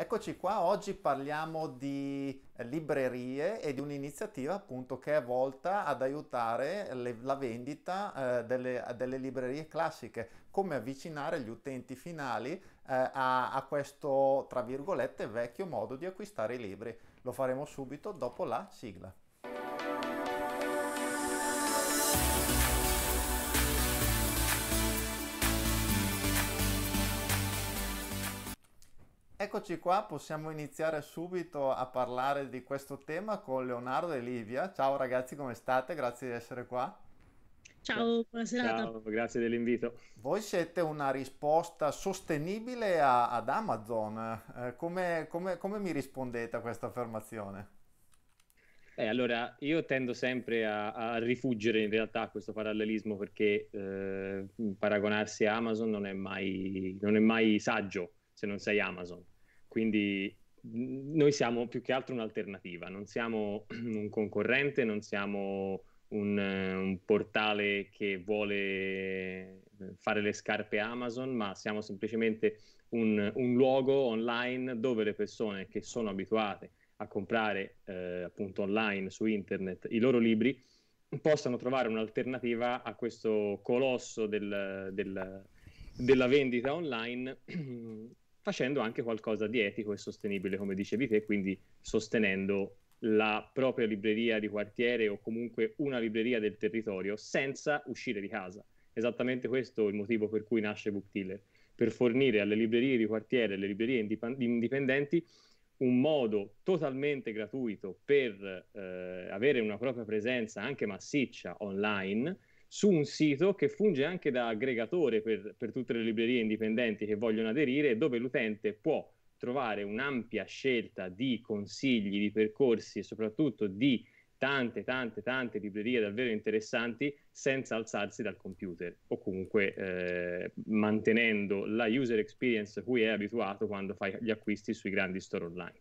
Eccoci qua, oggi parliamo di librerie e di un'iniziativa appunto che è volta ad aiutare le, la vendita eh, delle, delle, librerie classiche, come avvicinare gli utenti finali eh, a, a questo, tra virgolette, vecchio modo di acquistare i libri. Lo faremo subito dopo la sigla. Eccoci qua, possiamo iniziare subito a parlare di questo tema con Leonardo e Livia. Ciao ragazzi, come state? Grazie di essere qua. Ciao, buonasera. Ciao, grazie dell'invito. Voi siete una risposta sostenibile a, ad Amazon. Eh, come, come, come, mi rispondete a questa affermazione? Eh, allora, io tendo sempre a, a rifuggire in realtà a questo parallelismo perché eh, paragonarsi a Amazon non è mai, non è mai saggio se non sei Amazon. Quindi noi siamo più che altro un'alternativa, non siamo un concorrente, non siamo un, un portale che vuole eh, fare le scarpe Amazon, ma siamo semplicemente un, un luogo online dove le persone che sono abituate a comprare eh, appunto online su internet i loro libri possano trovare un'alternativa a questo colosso del, del, della vendita online facendo anche qualcosa di etico e sostenibile, come dicevi te, quindi sostenendo la propria libreria di quartiere o comunque una libreria del territorio senza uscire di casa. Esattamente questo è il motivo per cui nasce Booktiller, per fornire alle librerie di quartiere, alle librerie indipendenti, un modo totalmente gratuito per eh, avere una propria presenza anche massiccia online su un sito che funge anche da aggregatore per, per tutte le librerie indipendenti che vogliono aderire, dove l'utente può trovare un'ampia scelta di consigli, di percorsi e soprattutto di tante, tante, tante librerie davvero interessanti senza alzarsi dal computer o comunque eh, mantenendo la user experience a cui è abituato quando fai gli acquisti sui grandi store online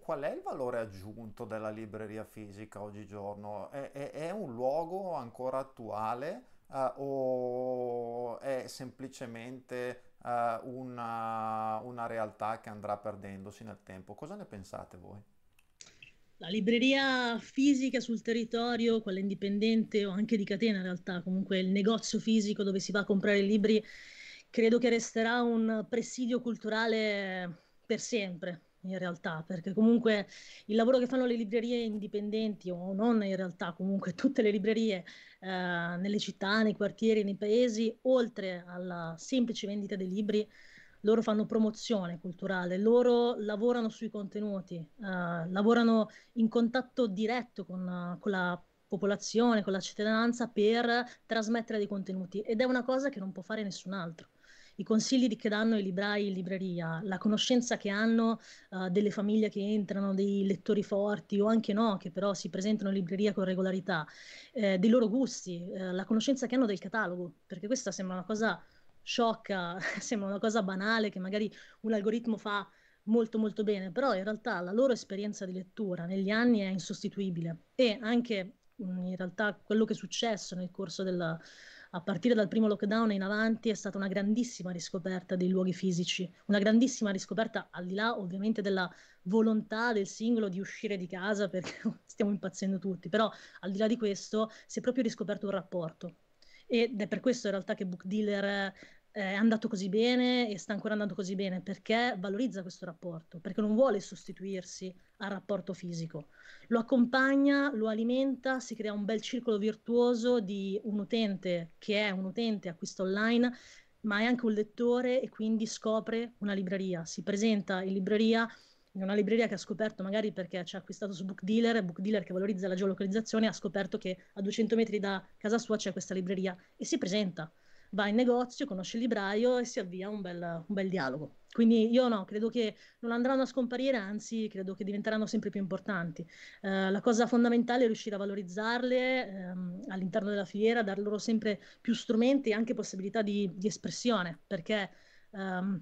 qual è il valore aggiunto della libreria fisica oggigiorno? È, è, è un luogo ancora attuale eh, o è semplicemente eh, una, una realtà che andrà perdendosi nel tempo? Cosa ne pensate voi? La libreria fisica sul territorio, quella indipendente o anche di catena in realtà, comunque il negozio fisico dove si va a comprare i libri, credo che resterà un presidio culturale per sempre in realtà, perché comunque il lavoro che fanno le librerie indipendenti o non in realtà, comunque tutte le librerie eh, nelle città, nei quartieri, nei paesi, oltre alla semplice vendita dei libri, loro fanno promozione culturale, loro lavorano sui contenuti, eh, lavorano in contatto diretto con, con la popolazione, con la cittadinanza per trasmettere dei contenuti ed è una cosa che non può fare nessun altro i consigli che danno i librai in libreria, la conoscenza che hanno uh, delle famiglie che entrano, dei lettori forti o anche no, che però si presentano in libreria con regolarità, eh, dei loro gusti, eh, la conoscenza che hanno del catalogo, perché questa sembra una cosa sciocca, sembra una cosa banale che magari un algoritmo fa molto molto bene, però in realtà la loro esperienza di lettura negli anni è insostituibile e anche mm, in realtà quello che è successo nel corso della, a partire dal primo lockdown in avanti è stata una grandissima riscoperta dei luoghi fisici, una grandissima riscoperta al di là ovviamente della volontà del singolo di uscire di casa perché stiamo impazzendo tutti, però al di là di questo si è proprio riscoperto un rapporto, ed è per questo in realtà che Book Dealer è andato così bene e sta ancora andando così bene perché valorizza questo rapporto, perché non vuole sostituirsi al rapporto fisico, lo accompagna, lo alimenta, si crea un bel circolo virtuoso di un utente che è un utente acquista online, ma è anche un lettore e quindi scopre una libreria, si presenta in libreria in una libreria che ha scoperto magari perché ci ha acquistato su Book Dealer, Book Dealer che valorizza la geolocalizzazione ha scoperto che a 200 metri da casa sua c'è questa libreria e si presenta va in negozio, conosce il libraio e si avvia un bel, un bel dialogo. Quindi io no, credo che non andranno a scomparire, anzi credo che diventeranno sempre più importanti. Eh, la cosa fondamentale è riuscire a valorizzarle ehm, all'interno della filiera, dar loro sempre più strumenti e anche possibilità di, di espressione, perché ehm,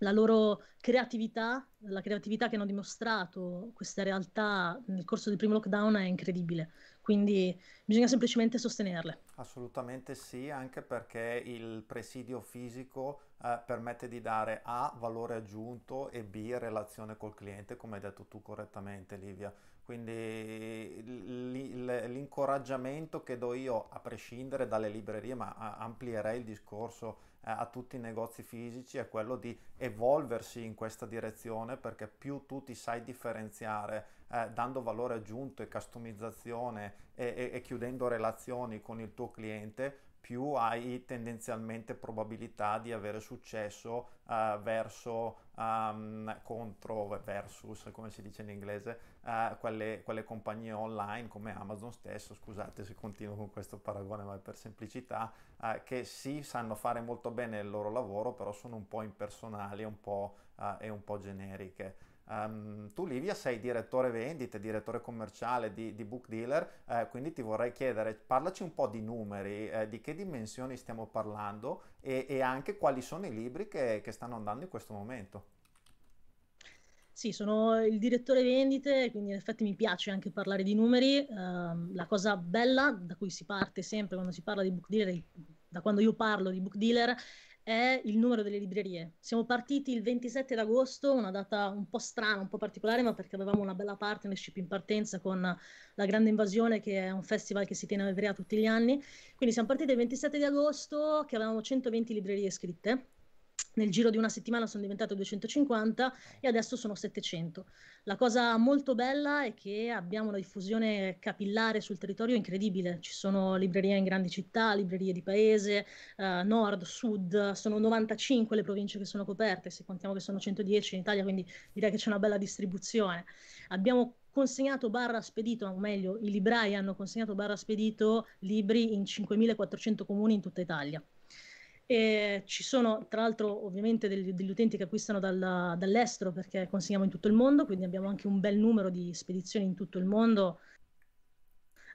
la loro creatività, la creatività che hanno dimostrato queste realtà nel corso del primo lockdown è incredibile quindi bisogna semplicemente sostenerle. Assolutamente sì, anche perché il presidio fisico eh, permette di dare A valore aggiunto e B relazione col cliente, come hai detto tu correttamente Livia. Quindi l'incoraggiamento che do io, a prescindere dalle librerie, ma amplierei il discorso eh, a tutti i negozi fisici, è quello di evolversi in questa direzione perché più tu ti sai differenziare eh, dando valore aggiunto e customizzazione e, e, e chiudendo relazioni con il tuo cliente, più hai tendenzialmente probabilità di avere successo uh, verso um, contro versus come si dice in inglese uh, quelle, quelle, compagnie online come Amazon stesso scusate se continuo con questo paragone ma è per semplicità uh, che sì sanno fare molto bene il loro lavoro però sono un po' impersonali un po', e un po' generiche Um, tu Livia sei direttore vendite, direttore commerciale di, di book dealer, eh, quindi ti vorrei chiedere, parlaci un po' di numeri, eh, di che dimensioni stiamo parlando e, e, anche quali sono i libri che, che stanno andando in questo momento. Sì, sono il direttore vendite, quindi in effetti mi piace anche parlare di numeri. Uh, la cosa bella da cui si parte sempre quando si parla di book dealer, da quando io parlo di book dealer, è il numero delle librerie. Siamo partiti il 27 d'agosto, una data un po' strana, un po' particolare, ma perché avevamo una bella partnership in partenza con la Grande Invasione, che è un festival che si tiene a Evrea tutti gli anni. Quindi siamo partiti il 27 di agosto, che avevamo 120 librerie iscritte, nel giro di una settimana sono diventate 250 e adesso sono 700. La cosa molto bella è che abbiamo una diffusione capillare sul territorio incredibile, ci sono librerie in grandi città, librerie di paese, eh, nord, sud, sono 95 le province che sono coperte, se contiamo che sono 110 in Italia, quindi direi che c'è una bella distribuzione. Abbiamo consegnato barra spedito, o meglio i librai hanno consegnato barra spedito libri in 5.400 comuni in tutta Italia. E ci sono tra l'altro ovviamente degli, degli utenti che acquistano dalla, dall'estero perché consegniamo in tutto il mondo, quindi abbiamo anche un bel numero di spedizioni in tutto il mondo,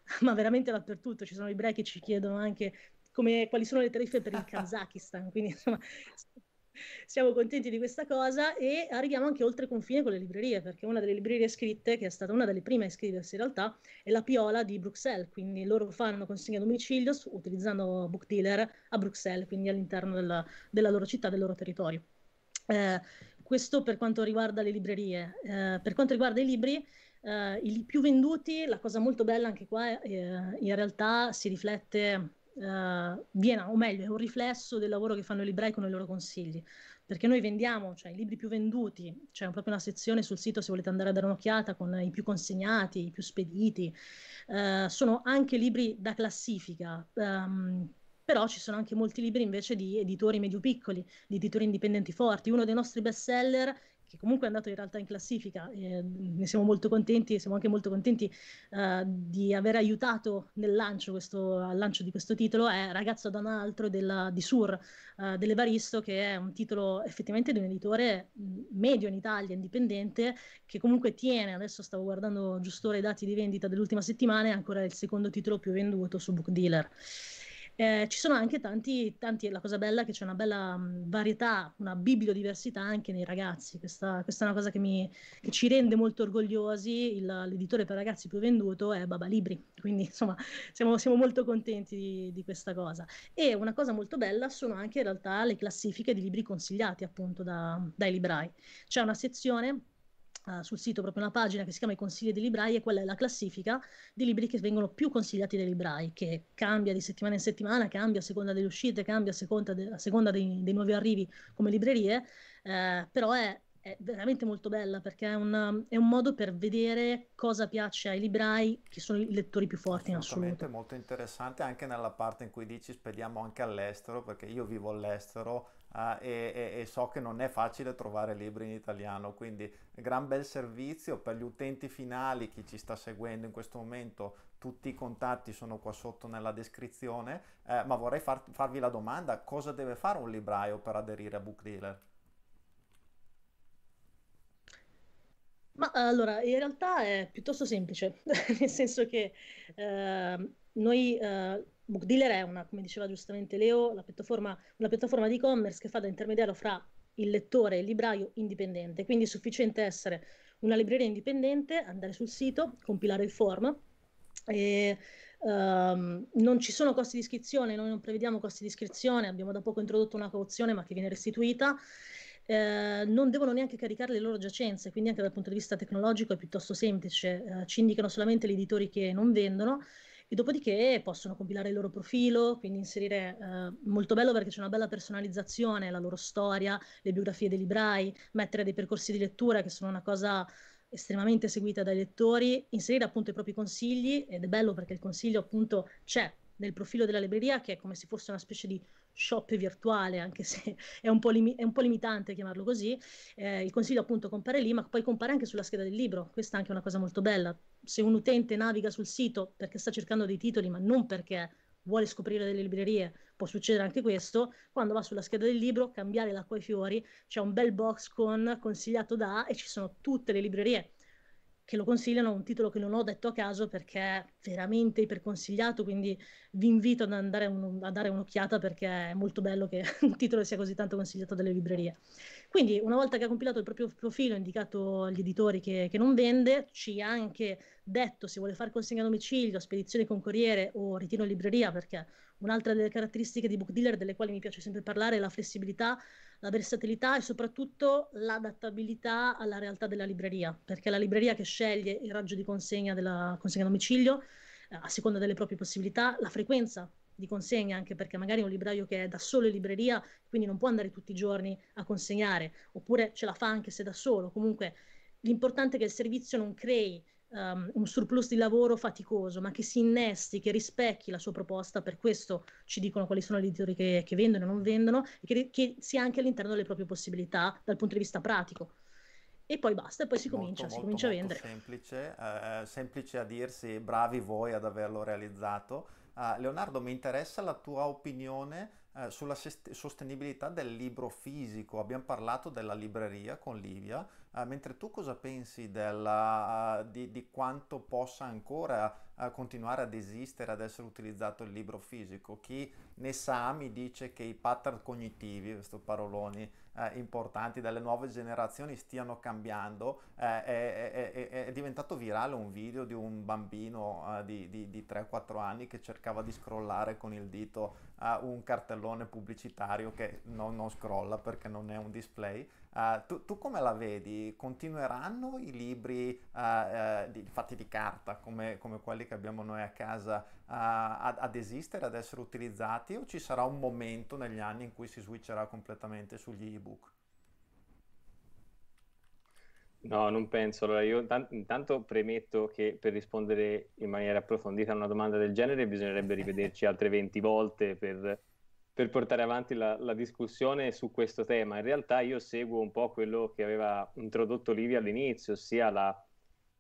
ma veramente dappertutto. Ci sono ebrei che ci chiedono anche come, quali sono le tariffe per il Kazakistan, quindi insomma siamo contenti di questa cosa e arriviamo anche oltre confine con le librerie, perché una delle librerie scritte, che è stata una delle prime a iscriversi in realtà, è la Piola di Bruxelles, quindi loro fanno consegne a domicilio su, utilizzando book dealer a Bruxelles, quindi all'interno della, della loro città, del loro territorio. Eh, questo per quanto riguarda le librerie. Eh, per quanto riguarda i libri, eh, i più venduti, la cosa molto bella anche qua, eh, in realtà si riflette uh, viene, o meglio, è un riflesso del lavoro che fanno i librai con i loro consigli. Perché noi vendiamo, cioè i libri più venduti, c'è proprio una sezione sul sito se volete andare a dare un'occhiata con i più consegnati, i più spediti, uh, sono anche libri da classifica. Um, però ci sono anche molti libri invece di editori medio piccoli, di editori indipendenti forti. Uno dei nostri best bestseller che comunque è andato in realtà in classifica, e ne siamo molto contenti e siamo anche molto contenti eh, di aver aiutato nel lancio, questo, al lancio di questo titolo, è Ragazzo da un altro della, di Sur eh, dell'Evaristo, che è un titolo effettivamente di un editore mm, medio in Italia, indipendente, che comunque tiene, adesso stavo guardando giusto ora i dati di vendita dell'ultima settimana, è ancora il secondo titolo più venduto su Book Dealer. Eh, ci sono anche tanti, tanti, la cosa bella è che c'è una bella mm, varietà, una bibliodiversità anche nei ragazzi, questa, questa è una cosa che, mi, che, ci rende molto orgogliosi, Il, l'editore per ragazzi più venduto è Baba Libri, quindi insomma siamo, siamo molto contenti di, di, questa cosa. E una cosa molto bella sono anche in realtà le classifiche di libri consigliati appunto da, dai librai. C'è una sezione uh, sul sito proprio una pagina che si chiama i consigli dei librai e quella è la classifica di libri che vengono più consigliati dai librai, che cambia di settimana in settimana, cambia a seconda delle uscite, cambia a seconda, de- a seconda dei, dei, nuovi arrivi come librerie, eh, però è è veramente molto bella perché è, una, è, un modo per vedere cosa piace ai librai, che sono i lettori più forti in assoluto. molto interessante anche nella parte in cui dici spediamo anche all'estero, perché io vivo all'estero Ah, e, e, e, so che non è facile trovare libri in italiano, quindi gran bel servizio per gli utenti finali, chi ci sta seguendo in questo momento, tutti i contatti sono qua sotto nella descrizione, eh, ma vorrei far, farvi la domanda, cosa deve fare un libraio per aderire a Book Dealer? Ma allora, in realtà è piuttosto semplice, nel senso che eh, noi eh, Book Dealer è una, come diceva giustamente Leo, la piattaforma, una piattaforma di e-commerce che fa da intermediario fra il lettore e il libraio indipendente. Quindi è sufficiente essere una libreria indipendente, andare sul sito, compilare il form. E, um, non ci sono costi di iscrizione, noi non prevediamo costi di iscrizione, abbiamo da poco introdotto una cauzione ma che viene restituita. Eh, non devono neanche caricare le loro giacenze, quindi anche dal punto di vista tecnologico è piuttosto semplice, eh, ci indicano solamente gli editori che non vendono e dopodiché possono compilare il loro profilo, quindi inserire eh, molto bello perché c'è una bella personalizzazione, la loro storia, le biografie dei librai, mettere dei percorsi di lettura che sono una cosa estremamente seguita dai lettori, inserire appunto i propri consigli ed è bello perché il consiglio appunto c'è nel profilo della libreria che è come se fosse una specie di shop virtuale, anche se è un po', limi- è un po limitante chiamarlo così. Eh, il consiglio appunto compare lì, ma poi compare anche sulla scheda del libro. Questa è anche una cosa molto bella. Se un utente naviga sul sito perché sta cercando dei titoli, ma non perché vuole scoprire delle librerie, può succedere anche questo, quando va sulla scheda del libro, cambiare l'acqua ai fiori, c'è un bel box con consigliato da e ci sono tutte le librerie che lo consigliano, un titolo che non ho detto a caso perché è veramente iperconsigliato, quindi vi invito ad andare un, a dare un'occhiata perché è molto bello che un titolo sia così tanto consigliato dalle librerie. Quindi una volta che ha compilato il proprio profilo, ha indicato agli editori che, che, non vende, ci ha anche detto se vuole fare consegna a domicilio, spedizione con corriere o ritiro in libreria, perché un'altra delle caratteristiche di book dealer delle quali mi piace sempre parlare è la flessibilità la versatilità e soprattutto l'adattabilità alla realtà della libreria, perché la libreria che sceglie il raggio di consegna della consegna a domicilio eh, a seconda delle proprie possibilità, la frequenza di consegna, anche perché magari è un libraio che è da solo in libreria, quindi non può andare tutti i giorni a consegnare, oppure ce la fa anche se da solo. Comunque l'importante è che il servizio non crei um, un surplus di lavoro faticoso, ma che si innesti, che rispecchi la sua proposta, per questo ci dicono quali sono gli editori che, che vendono e non vendono, e che, che, sia anche all'interno delle proprie possibilità dal punto di vista pratico. E poi basta, e poi si comincia, molto, si comincia molto a vendere. Semplice, eh, semplice a dirsi bravi voi ad averlo realizzato. Uh, Leonardo, mi interessa la tua opinione eh, sulla sostenibilità del libro fisico, abbiamo parlato della libreria con Livia, eh, mentre tu cosa pensi della, uh, di, di, quanto possa ancora uh, continuare ad esistere, ad essere utilizzato il libro fisico? Chi ne sa mi dice che i pattern cognitivi, questo paroloni eh, importanti, delle nuove generazioni stiano cambiando, è, è, è, è, diventato virale un video di un bambino uh, di, di, di 3-4 anni che cercava di scrollare con il dito ha un cartellone pubblicitario che non, non scrolla perché non è un display. Uh, tu, tu, come la vedi? Continueranno i libri uh, uh, di, fatti di carta, come, come, quelli che abbiamo noi a casa, ah, ad, ad, esistere, ad essere utilizzati o ci sarà un momento negli anni in cui si switcherà completamente sugli ebook? No, non penso. Allora, io tant- intanto premetto che per rispondere in maniera approfondita a una domanda del genere bisognerebbe rivederci altre 20 volte per, per portare avanti la, la, discussione su questo tema. In realtà io seguo un po' quello che aveva introdotto Livia all'inizio, ossia la,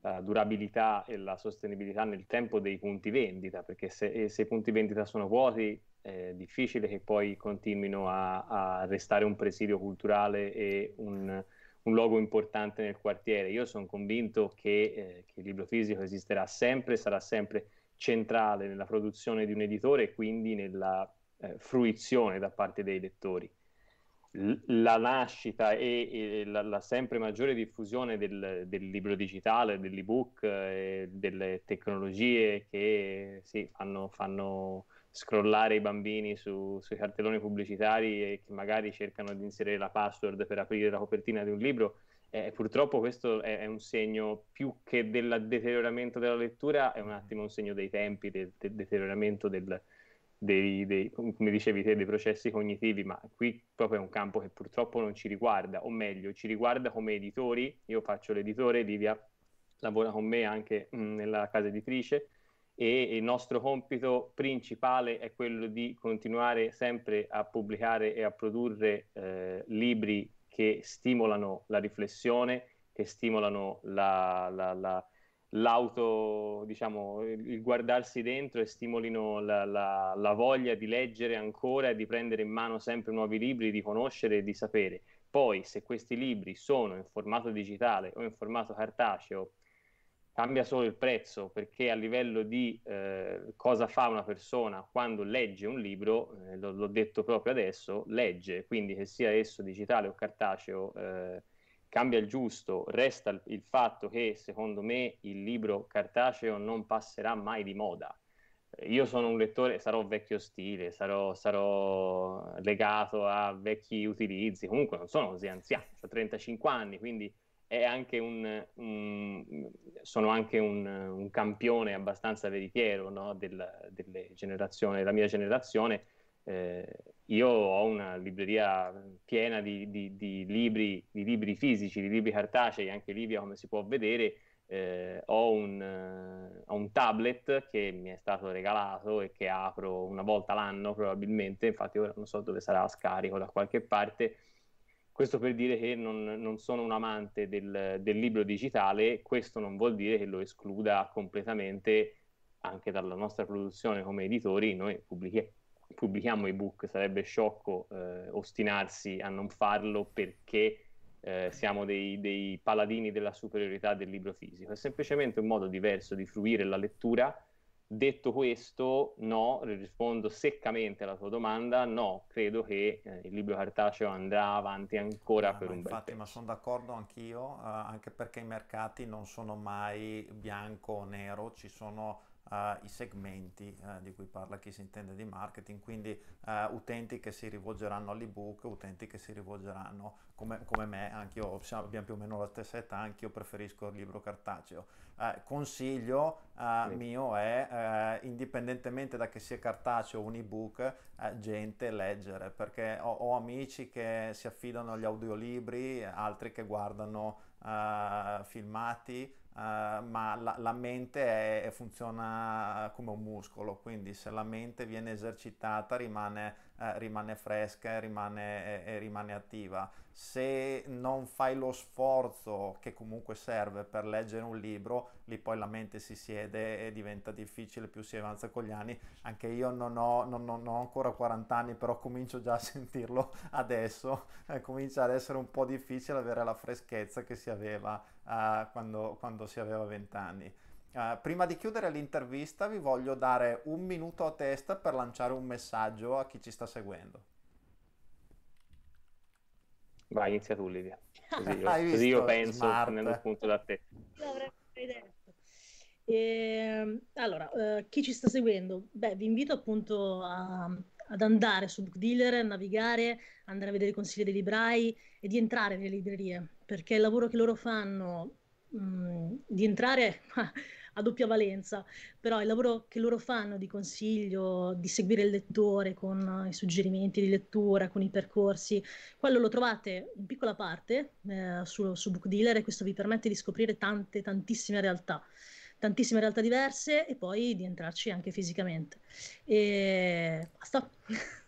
la durabilità e la sostenibilità nel tempo dei punti vendita, perché se, se i punti vendita sono vuoti è difficile che poi continuino a, a restare un presidio culturale e un un luogo importante nel quartiere. Io sono convinto che, eh, che, il libro fisico esisterà sempre, sarà sempre centrale nella produzione di un editore e quindi nella eh, fruizione da parte dei lettori. L- la nascita e, e la, la, sempre maggiore diffusione del, del libro digitale, dell'ebook, eh, delle tecnologie che sì, fanno, fanno scrollare i bambini su, sui cartelloni pubblicitari e che magari cercano di inserire la password per aprire la copertina di un libro. Eh, purtroppo questo è, è, un segno più che del deterioramento della lettura, è un attimo un segno dei tempi, del, del deterioramento del, dei, dei, come dicevi te, dei processi cognitivi, ma qui proprio è un campo che purtroppo non ci riguarda, o meglio, ci riguarda come editori, io faccio l'editore, Livia lavora con me anche mh, mm, nella casa editrice, e il nostro compito principale è quello di continuare sempre a pubblicare e a produrre eh, libri che stimolano la riflessione, che stimolano la, la, la, l'auto, diciamo, il guardarsi dentro e stimolino la, voglia di leggere ancora e di prendere in mano sempre nuovi libri, di conoscere e di sapere. Poi, se questi libri sono in formato digitale o in formato cartaceo cambia solo il prezzo, perché a livello di eh, cosa fa una persona quando legge un libro, eh, l- l'ho detto proprio adesso, legge, quindi che sia esso digitale o cartaceo, eh, cambia il giusto, resta il, il, fatto che secondo me il libro cartaceo non passerà mai di moda. Io sono un lettore, sarò vecchio stile, sarò, sarò legato a vecchi utilizzi, comunque non sono così anziano, ho 35 anni, quindi anche un, un, sono anche un, un, campione abbastanza veritiero no? Del, della mia generazione. Eh, io ho una libreria piena di, di, di, libri, di, libri, fisici, di libri cartacei, anche Livia come si può vedere. Eh, eh, ho un tablet che mi è stato regalato e che apro una volta l'anno probabilmente, infatti ora non so dove sarà a scarico da qualche parte questo per dire che non, non sono un amante del, del, libro digitale, questo non vuol dire che lo escluda completamente anche dalla nostra produzione come editori, noi pubblichi- pubblichiamo ebook, sarebbe sciocco eh, ostinarsi a non farlo perché eh, siamo dei, dei paladini della superiorità del libro fisico, è semplicemente un modo diverso di fruire la lettura Detto questo, no, rispondo seccamente alla tua domanda, no, credo che eh, il libro cartaceo andrà avanti ancora ah, per un infatti, Infatti, ma sono d'accordo anch'io, eh, anche perché i mercati non sono mai bianco o nero, ci sono Uh, i segmenti uh, di cui parla chi si intende di marketing, quindi uh, utenti che si rivolgeranno all'ebook, utenti che si rivolgeranno come, come me, anch'io abbiamo più o meno la stessa età, anche io preferisco il libro cartaceo. consiglio sì. mio è, indipendentemente da che sia cartaceo o un ebook, gente leggere, perché ho, ho amici che si affidano agli audiolibri, altri che guardano filmati. Uh, ma la, la mente è, funziona come un muscolo, quindi se la mente viene esercitata rimane, eh, rimane fresca e rimane, e, e rimane attiva se non fai lo sforzo che comunque serve per leggere un libro, lì poi la mente si siede e diventa difficile più si avanza con gli anni. Anche io non ho, non, non ho ancora 40 anni, però comincio già a sentirlo adesso, eh, comincia ad essere un po' difficile avere la freschezza che si aveva eh, quando, quando si aveva 20 anni. Uh, eh, prima di chiudere l'intervista vi voglio dare un minuto a testa per lanciare un messaggio a chi ci sta seguendo. Vai, inizia tu Lidia. Così io, così io penso, Smart. tenendo punto da te. E, ehm, allora, eh, chi ci sta seguendo? Beh, vi invito appunto a, ad andare su Book Dealer, navigare, andare a vedere i consigli dei librai e di entrare nelle librerie, perché il lavoro che loro fanno, mh, mm, di entrare a doppia valenza, però il lavoro che loro fanno di consiglio, di seguire il lettore con i suggerimenti di lettura, con i percorsi, quello lo trovate in piccola parte eh, su, su Book Dealer e questo vi permette di scoprire tante, tantissime realtà tantissime realtà diverse e poi di entrarci anche fisicamente. E basta.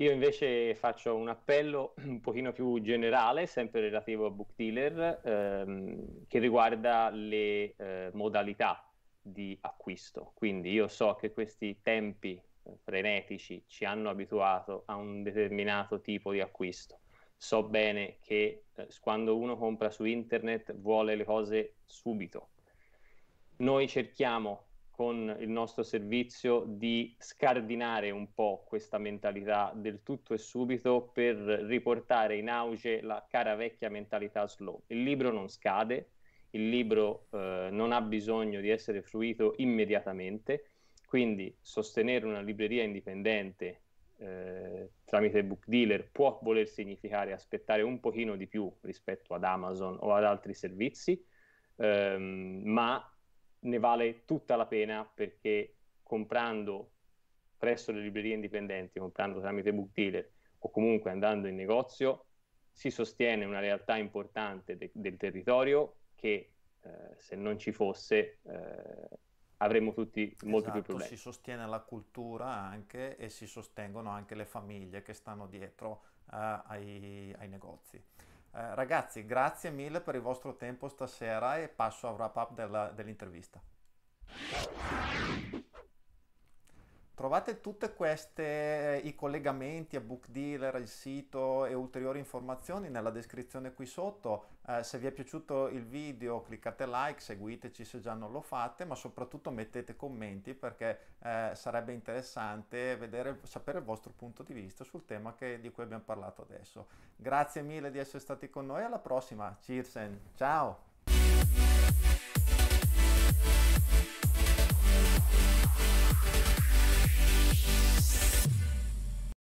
Io invece faccio un appello un pochino più generale, sempre relativo a Book Dealer, ehm, che riguarda le eh, modalità di acquisto. Quindi io so che questi tempi eh, frenetici ci hanno abituato a un determinato tipo di acquisto. So bene che eh, quando uno compra su internet vuole le cose subito. Noi cerchiamo con il nostro servizio di scardinare un po' questa mentalità del tutto e subito per riportare in auge la cara vecchia mentalità slow. Il libro non scade, il libro eh, non ha bisogno di essere fruito immediatamente, quindi sostenere una libreria indipendente eh, tramite book dealer può voler significare aspettare un pochino di più rispetto ad Amazon o ad altri servizi, ehm, ma ne vale tutta la pena perché comprando presso le librerie indipendenti, comprando tramite book dealer o comunque andando in negozio, si sostiene una realtà importante de- del territorio che eh, se non ci fosse eh, avremmo tutti molti esatto, più problemi. Si sostiene la cultura anche e si sostengono anche le famiglie che stanno dietro eh, ai, ai negozi. Eh, ragazzi, grazie mille per il vostro tempo stasera e passo al wrap up della, dell'intervista. Trovate tutti eh, i collegamenti a Book Dealer, il sito e ulteriori informazioni nella descrizione qui sotto. Eh, se vi è piaciuto il video cliccate like, seguiteci se già non lo fate, ma soprattutto mettete commenti perché eh, sarebbe interessante vedere, sapere il vostro punto di vista sul tema che, di cui abbiamo parlato adesso. Grazie mille di essere stati con noi, alla prossima, Cirsen, ciao!